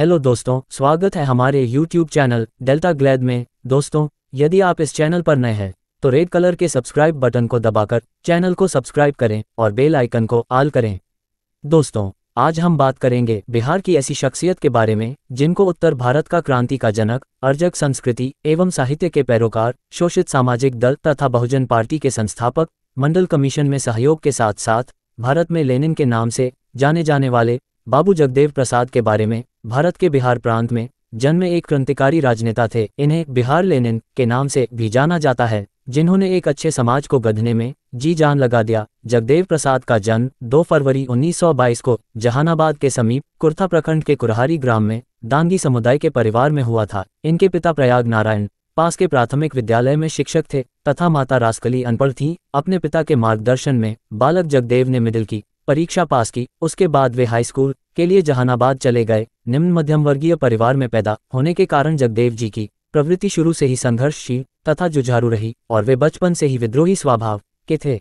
hello दोस्तों स्वागत है हमारे यूट्यूब चैनल डेल्टा ग्लैद में दोस्तों यदि आप इस चैनल पर नए हैं तो रेड कलर के सब्सक्राइब बटन को दबाकर चैनल को सब्सक्राइब करें और बेल आइकन को आल करें दोस्तों आज हम बात करेंगे बिहार की ऐसी शख्सियत के बारे में जिनको उत्तर भारत का क्रांति का जनक अर्जक संस्कृति एवं साहित्य के पैरोकार शोषित सामाजिक दल तथा बहुजन पार्टी के संस्थापक मंडल कमीशन में सहयोग के साथ साथ भारत में लेनिन के नाम से जाने जाने वाले बाबू जगदेव प्रसाद के बारे में भारत के बिहार प्रांत में जन्म एक क्रांतिकारी राजनेता थे इन्हें बिहार लेनिन के नाम से भी जाना जाता है जिन्होंने एक अच्छे समाज को गढ़ने में जी जान लगा दिया जगदेव प्रसाद का जन्म 2 फरवरी 1922 को जहानाबाद के समीप कुर्था प्रखंड के कुरहारी ग्राम में दांगी समुदाय के परिवार में हुआ था इनके पिता प्रयाग नारायण पास के प्राथमिक विद्यालय में शिक्षक थे तथा माता रासकली अनपढ़ थी अपने पिता के मार्गदर्शन में बालक जगदेव ने मिडिल की परीक्षा पास की उसके बाद वे हाई स्कूल के लिए जहानाबाद चले गए निम्न मध्यम वर्गीय परिवार में पैदा होने के कारण जगदेव जी की प्रवृत्ति शुरू से ही संघर्षशील तथा जुझारू रही और वे बचपन से ही विद्रोही स्वभाव के थे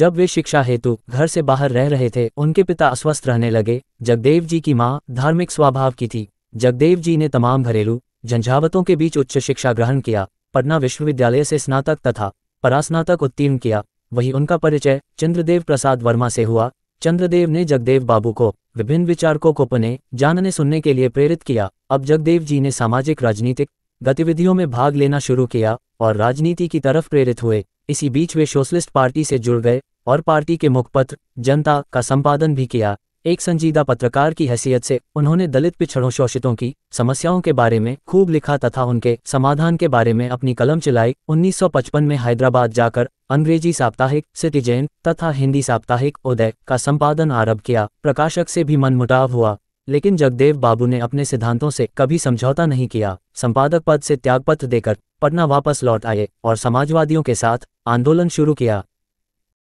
जब वे शिक्षा हेतु घर से बाहर रह रहे थे उनके पिता अस्वस्थ रहने लगे जगदेव जी की माँ धार्मिक स्वभाव की थी जगदेव जी ने तमाम घरेलू झंझावतों के बीच उच्च शिक्षा ग्रहण किया पटना विश्वविद्यालय से स्नातक तथा परास्नातक उत्तीर्ण किया वही उनका परिचय चंद्रदेव प्रसाद वर्मा से हुआ चंद्रदेव ने जगदेव बाबू को विभिन्न विचारकों को पने जानने सुनने के लिए प्रेरित किया अब जगदेव जी ने सामाजिक राजनीतिक गतिविधियों में भाग लेना शुरू किया और राजनीति की तरफ प्रेरित हुए इसी बीच वे सोशलिस्ट पार्टी से जुड़ गए और पार्टी के मुखपत्र जनता का संपादन भी किया एक संजीदा पत्रकार की हैसियत से उन्होंने दलित पिछड़ों शोषितों की समस्याओं के बारे में खूब लिखा तथा उनके समाधान के बारे में अपनी कलम चलाई 1955 में हैदराबाद जाकर अंग्रेजी साप्ताहिक सिटीजेन तथा हिंदी साप्ताहिक उदय का संपादन आरंभ किया प्रकाशक से भी मनमुटाव हुआ लेकिन जगदेव बाबू ने अपने सिद्धांतों से कभी समझौता नहीं किया संपादक पद से त्यागपत्र देकर पटना वापस लौट आए और समाजवादियों के साथ आंदोलन शुरू किया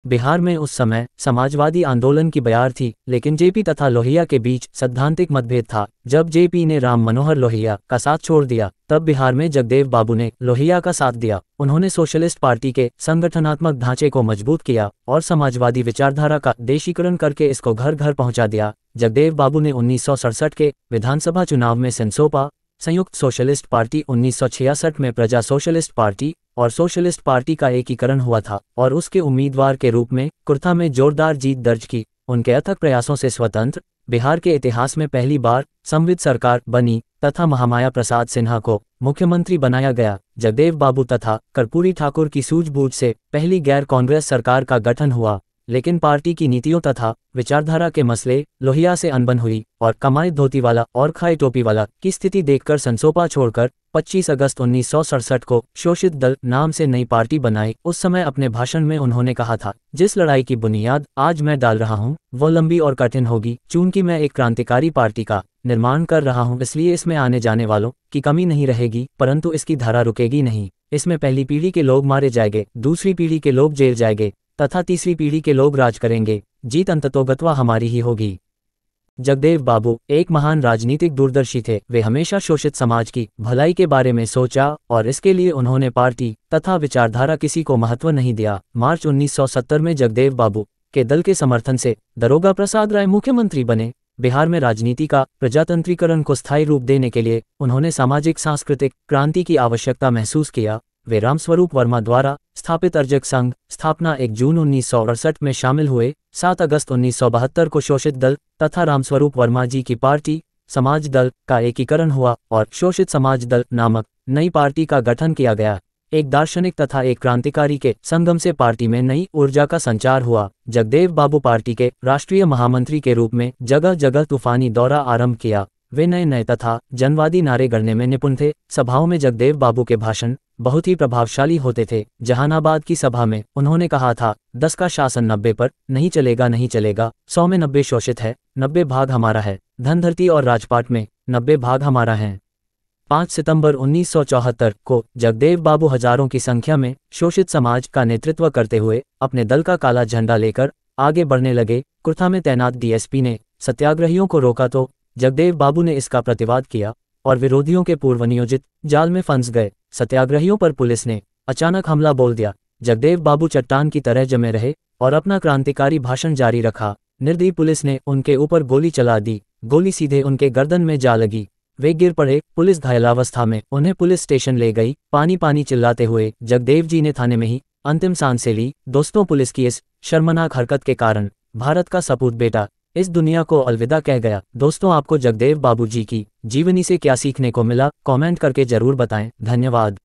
बिहार में उस समय समाजवादी आंदोलन की बयार थी लेकिन जेपी तथा लोहिया के बीच सैद्धांतिक मतभेद था जब जेपी ने राम मनोहर लोहिया का साथ छोड़ दिया तब बिहार में जगदेव बाबू ने लोहिया का साथ दिया उन्होंने सोशलिस्ट पार्टी के संगठनात्मक ढांचे को मजबूत किया और समाजवादी विचारधारा का देशीकरण करके इसको घर घर पहुँचा दिया जगदेव बाबू ने उन्नीस के विधानसभा चुनाव में सिंसोपा संयुक्त सोशलिस्ट पार्टी 1966 में प्रजा सोशलिस्ट पार्टी और सोशलिस्ट पार्टी का एकीकरण हुआ था और उसके उम्मीदवार के रूप में कुर्था में जोरदार जीत दर्ज की उनके अथक प्रयासों से स्वतंत्र बिहार के इतिहास में पहली बार संविद सरकार बनी तथा महामाया प्रसाद सिन्हा को मुख्यमंत्री बनाया गया जगदेव बाबू तथा कर्पूरी ठाकुर की सूझबूझ से पहली गैर कांग्रेस सरकार का गठन हुआ लेकिन पार्टी की नीतियों तथा विचारधारा के मसले लोहिया से अनबन हुई और कमाए धोती वाला और खाए टोपी वाला की स्थिति देखकर संसोपा छोड़कर 25 अगस्त उन्नीस को शोषित दल नाम से नई पार्टी बनाई उस समय अपने भाषण में उन्होंने कहा था जिस लड़ाई की बुनियाद आज मैं डाल रहा हूँ वो लंबी और कठिन होगी चूंकि मैं एक क्रांतिकारी पार्टी का निर्माण कर रहा हूँ इसलिए इसमें आने जाने वालों की कमी नहीं रहेगी परंतु इसकी धारा रुकेगी नहीं इसमें पहली पीढ़ी के लोग मारे जाएंगे दूसरी पीढ़ी के लोग जेल जाएंगे तथा तीसरी पीढ़ी के लोग राज करेंगे जीत अंततोगत्वा हमारी ही होगी जगदेव बाबू एक महान राजनीतिक दूरदर्शी थे वे हमेशा शोषित समाज की भलाई के बारे में सोचा और इसके लिए उन्होंने पार्टी तथा विचारधारा किसी को महत्व नहीं दिया मार्च 1970 में जगदेव बाबू के दल के समर्थन से दरोगा प्रसाद राय मुख्यमंत्री बने बिहार में राजनीति का प्रजातंत्रीकरण को स्थायी रूप देने के लिए उन्होंने सामाजिक सांस्कृतिक क्रांति की आवश्यकता महसूस किया वे राम स्वरूप वर्मा द्वारा स्थापित अर्जक संघ स्थापना 1 जून उन्नीस में शामिल हुए 7 अगस्त उन्नीस को शोषित दल तथा रामस्वरूप वर्मा जी की पार्टी समाज दल का एकीकरण हुआ और शोषित समाज दल नामक नई पार्टी का गठन किया गया एक दार्शनिक तथा एक क्रांतिकारी के संगम से पार्टी में नई ऊर्जा का संचार हुआ जगदेव बाबू पार्टी के राष्ट्रीय महामंत्री के रूप में जगह जगह तूफानी दौरा आरंभ किया वे नए नए तथा जनवादी नारे गढ़ने में निपुण थे सभाओं में जगदेव बाबू के भाषण बहुत ही प्रभावशाली होते थे जहानाबाद की सभा में उन्होंने कहा था दस का शासन नब्बे पर नहीं चलेगा नहीं चलेगा सौ में नब्बे शोषित है नब्बे भाग हमारा है धनधरती और राजपाट में नब्बे भाग हमारा है पाँच सितंबर 1974 को जगदेव बाबू हजारों की संख्या में शोषित समाज का नेतृत्व करते हुए अपने दल का काला झंडा लेकर आगे बढ़ने लगे कुर्था में तैनात डीएसपी ने सत्याग्रहियों को रोका तो जगदेव बाबू ने इसका प्रतिवाद किया और विरोधियों के पूर्व नियोजित जाल में फंस गए सत्याग्रहियों पर पुलिस ने अचानक हमला बोल दिया जगदेव बाबू चट्टान की तरह जमे रहे और अपना क्रांतिकारी भाषण जारी रखा निर्दयी पुलिस ने उनके ऊपर गोली चला दी गोली सीधे उनके गर्दन में जा लगी वे गिर पड़े पुलिस घायलावस्था में उन्हें पुलिस स्टेशन ले गई पानी पानी चिल्लाते हुए जगदेव जी ने थाने में ही अंतिम सांसें से ली दोस्तों पुलिस की इस शर्मनाक हरकत के कारण भारत का सपूत बेटा इस दुनिया को अलविदा कह गया दोस्तों आपको जगदेव बाबूजी की जीवनी से क्या सीखने को मिला कमेंट करके जरूर बताएं धन्यवाद